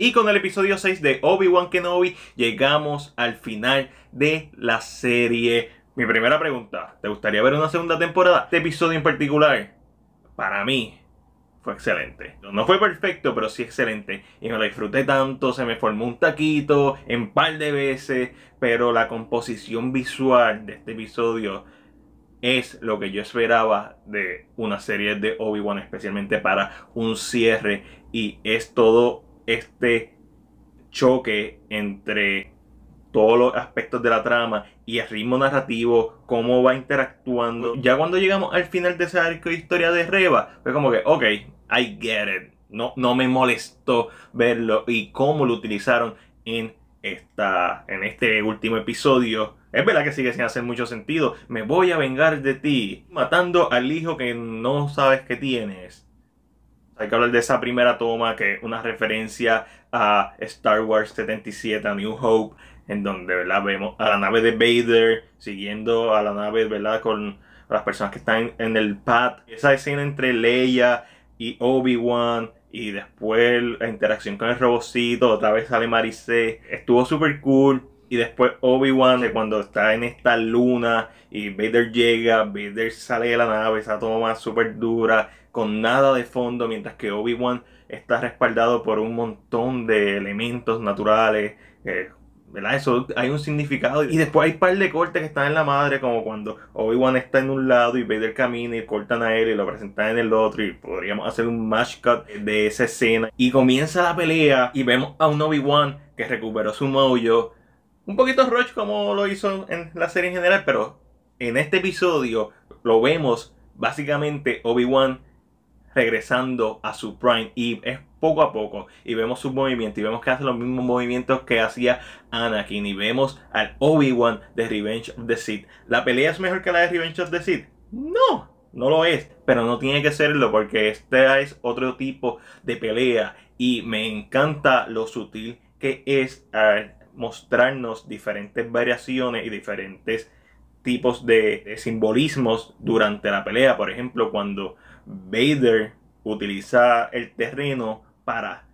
Y con el episodio 6 de Obi-Wan Kenobi llegamos al final de la serie. Mi primera pregunta, ¿te gustaría ver una segunda temporada? Este episodio en particular, para mí, fue excelente. No fue perfecto, pero sí excelente. Y me lo disfruté tanto, se me formó un taquito en par de veces, pero la composición visual de este episodio es lo que yo esperaba de una serie de Obi-Wan, especialmente para un cierre. Y es todo este choque entre todos los aspectos de la trama y el ritmo narrativo, cómo va interactuando. Ya cuando llegamos al final de esa arco historia de Reba, fue como que, ok, I get it. No, no me molestó verlo y cómo lo utilizaron en, esta, en este último episodio. Es verdad que sigue sin hacer mucho sentido. Me voy a vengar de ti matando al hijo que no sabes que tienes hay que hablar de esa primera toma que es una referencia a Star Wars 77, a New Hope, en donde ¿verdad? vemos a la nave de Vader siguiendo a la nave ¿verdad? con las personas que están en el pad. Esa escena entre Leia y Obi-Wan y después la interacción con el robocito, otra vez sale maricé estuvo súper cool y después Obi-Wan, de cuando está en esta luna y Vader llega, Vader sale de la nave, esa toma súper dura, con nada de fondo, mientras que Obi-Wan está respaldado por un montón de elementos naturales. ¿verdad? Eso hay un significado. Y después hay un par de cortes que están en la madre, como cuando Obi-Wan está en un lado y Vader camina y cortan a él y lo presentan en el otro. Y podríamos hacer un match cut de esa escena. Y comienza la pelea y vemos a un Obi-Wan que recuperó su mojo un poquito Roche como lo hizo en la serie en general, pero en este episodio lo vemos básicamente Obi-Wan regresando a su prime y es poco a poco y vemos sus movimientos y vemos que hace los mismos movimientos que hacía Anakin y vemos al Obi-Wan de Revenge of the Sith. ¿La pelea es mejor que la de Revenge of the Sith? No, no lo es, pero no tiene que serlo porque este es otro tipo de pelea y me encanta lo sutil que es mostrarnos diferentes variaciones y diferentes tipos de, simbolismos durante la pelea. Por ejemplo, cuando Vader utiliza el terreno para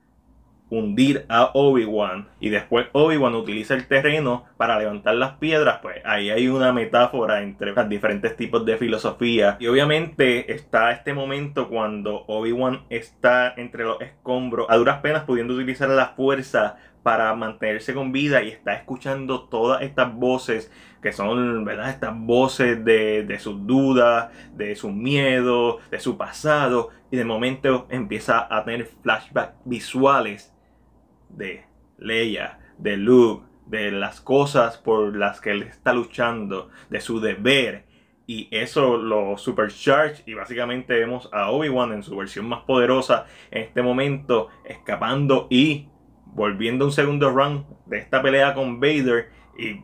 hundir a Obi-Wan y después Obi-Wan utiliza el terreno para levantar las piedras, pues ahí hay una metáfora entre los diferentes tipos de filosofía. Y obviamente está este momento cuando Obi-Wan está entre los escombros, a duras penas pudiendo utilizar la fuerza para mantenerse con vida y está escuchando todas estas voces que son, ¿verdad? Estas voces de, de sus dudas, de sus miedos, de su pasado y de momento empieza a tener flashbacks visuales de Leia, de Luke, de las cosas por las que él está luchando, de su deber. Y eso lo supercharge y básicamente vemos a Obi-Wan en su versión más poderosa en este momento escapando y volviendo a un segundo round de esta pelea con Vader y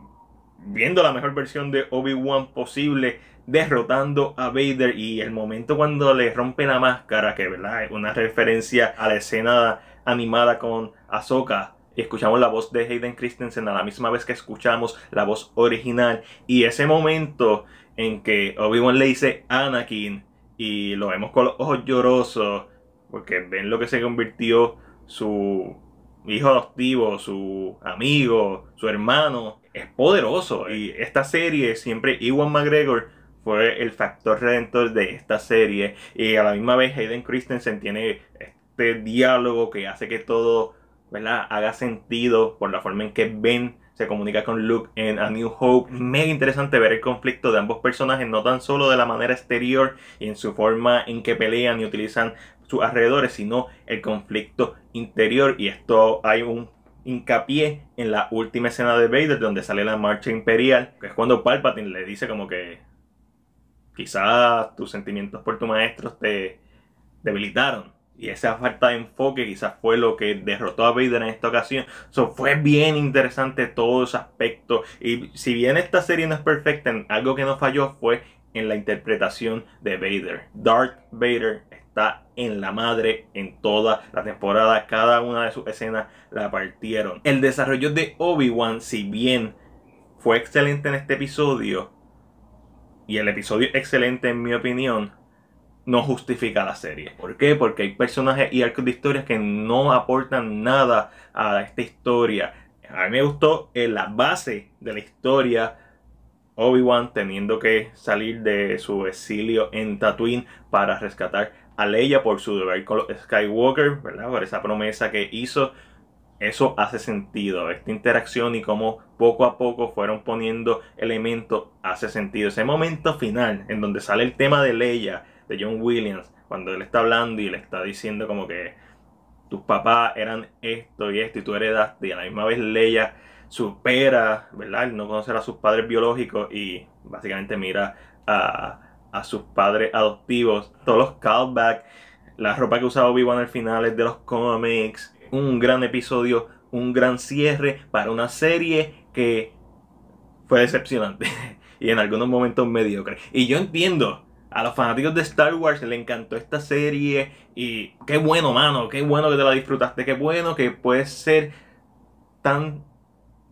viendo la mejor versión de Obi-Wan posible, derrotando a Vader y el momento cuando le rompe la máscara, que ¿verdad? es una referencia a la escena animada con Ahsoka. escuchamos la voz de Hayden Christensen a la misma vez que escuchamos la voz original. Y ese momento en que Obi-Wan le dice Anakin y lo vemos con los ojos llorosos porque ven lo que se convirtió su hijo adoptivo, su amigo, su hermano, es poderoso. Y esta serie, siempre Iwan McGregor fue el factor redentor de esta serie. Y a la misma vez Hayden Christensen tiene este diálogo que hace que todo ¿verdad? haga sentido por la forma en que Ben se comunica con Luke en A New Hope. Mega interesante ver el conflicto de ambos personajes, no tan solo de la manera exterior y en su forma en que pelean y utilizan sus alrededores, sino el conflicto interior. Y esto hay un hincapié en la última escena de Vader, donde sale la marcha imperial, que es cuando Palpatine le dice como que quizás tus sentimientos por tu maestro te debilitaron. Y esa falta de enfoque quizás fue lo que derrotó a Vader en esta ocasión. fue bien interesante todo ese aspecto. Y si bien esta serie no es perfecta, algo que no falló fue en la interpretación de Vader. Dark Vader en la madre en toda la temporada. Cada una de sus escenas la partieron. El desarrollo de Obi-Wan, si bien fue excelente en este episodio, y el episodio excelente en mi opinión, no justifica la serie. ¿Por qué? Porque hay personajes y arcos de historias que no aportan nada a esta historia. A mí me gustó en la base de la historia Obi-Wan teniendo que salir de su exilio en Tatooine para rescatar a Leia por su deber con Skywalker, ¿verdad? Por esa promesa que hizo. Eso hace sentido. Esta interacción y cómo poco a poco fueron poniendo elementos hace sentido. Ese momento final en donde sale el tema de Leia, de John Williams, cuando él está hablando y le está diciendo como que tus papás eran esto y esto y tú heredaste y a la misma vez Leia supera, ¿verdad? El no conocer a sus padres biológicos y básicamente mira a a sus padres adoptivos, todos los callbacks, la ropa que usaba Obi-Wan al final de los cómics, un gran episodio, un gran cierre para una serie que fue decepcionante y en algunos momentos mediocre. Y yo entiendo, a los fanáticos de Star Wars le encantó esta serie y qué bueno, mano, qué bueno que te la disfrutaste, qué bueno que puedes ser tan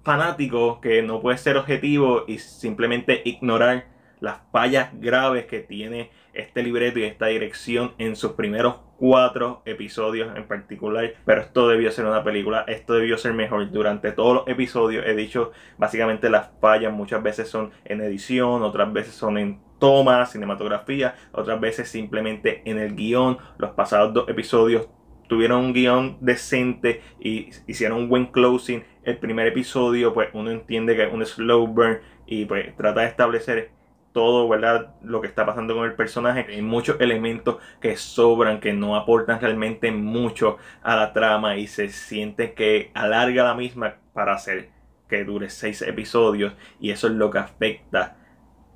fanático que no puedes ser objetivo y simplemente ignorar las fallas graves que tiene este libreto y esta dirección en sus primeros cuatro episodios en particular. Pero esto debió ser una película, esto debió ser mejor. Durante todos los episodios he dicho básicamente las fallas muchas veces son en edición, otras veces son en toma, cinematografía, otras veces simplemente en el guión. Los pasados dos episodios tuvieron un guión decente y hicieron un buen closing. El primer episodio, pues uno entiende que es un slow burn y pues trata de establecer todo, ¿verdad? Lo que está pasando con el personaje. Hay muchos elementos que sobran, que no aportan realmente mucho a la trama y se siente que alarga la misma para hacer que dure seis episodios y eso es lo que afecta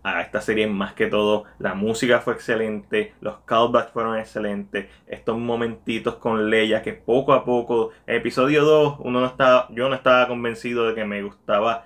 a esta serie más que todo. La música fue excelente, los callbacks fueron excelentes, estos momentitos con Leia que poco a poco, episodio 2, uno no estaba, yo no estaba convencido de que me gustaba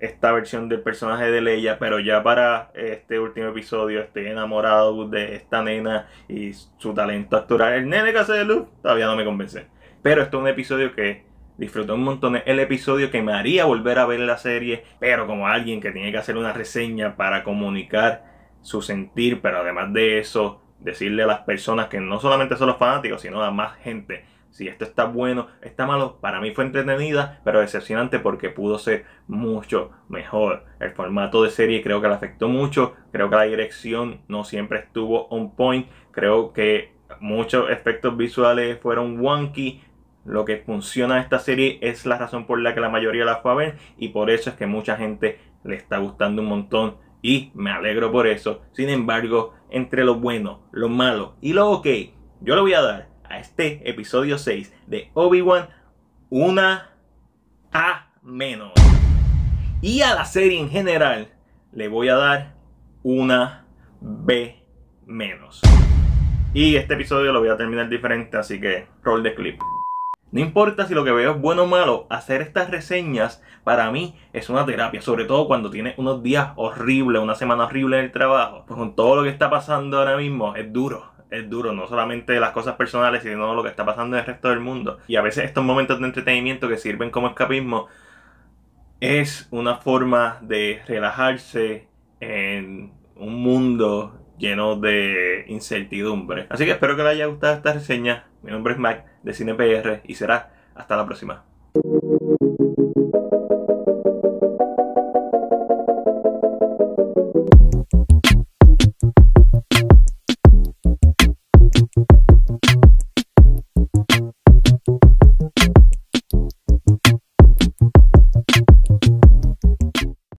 esta versión del personaje de Leia, pero ya para este último episodio estoy enamorado de esta nena y su talento actoral. El nene que hace de luz todavía no me convence. Pero esto es un episodio que disfruté un montón. el episodio que me haría volver a ver la serie, pero como alguien que tiene que hacer una reseña para comunicar su sentir, pero además de eso, decirle a las personas que no solamente son los fanáticos, sino a más gente si esto está bueno, está malo, para mí fue entretenida, pero decepcionante porque pudo ser mucho mejor. El formato de serie creo que le afectó mucho, creo que la dirección no siempre estuvo on point, creo que muchos efectos visuales fueron wonky. Lo que funciona esta serie es la razón por la que la mayoría la fue a ver y por eso es que mucha gente le está gustando un montón y me alegro por eso. Sin embargo, entre lo bueno, lo malo y lo ok, yo le voy a dar a este episodio 6 de Obi-Wan una A menos. Y a la serie en general le voy a dar una B menos. Y este episodio lo voy a terminar diferente, así que roll de clip. No importa si lo que veo es bueno o malo, hacer estas reseñas para mí es una terapia, sobre todo cuando tienes unos días horribles, una semana horrible en el trabajo. Pues con todo lo que está pasando ahora mismo es duro es duro, no solamente las cosas personales, sino lo que está pasando en el resto del mundo. Y a veces estos momentos de entretenimiento que sirven como escapismo es una forma de relajarse en un mundo lleno de incertidumbre. Así que espero que les haya gustado esta reseña. Mi nombre es Mac de CinePR y será hasta la próxima.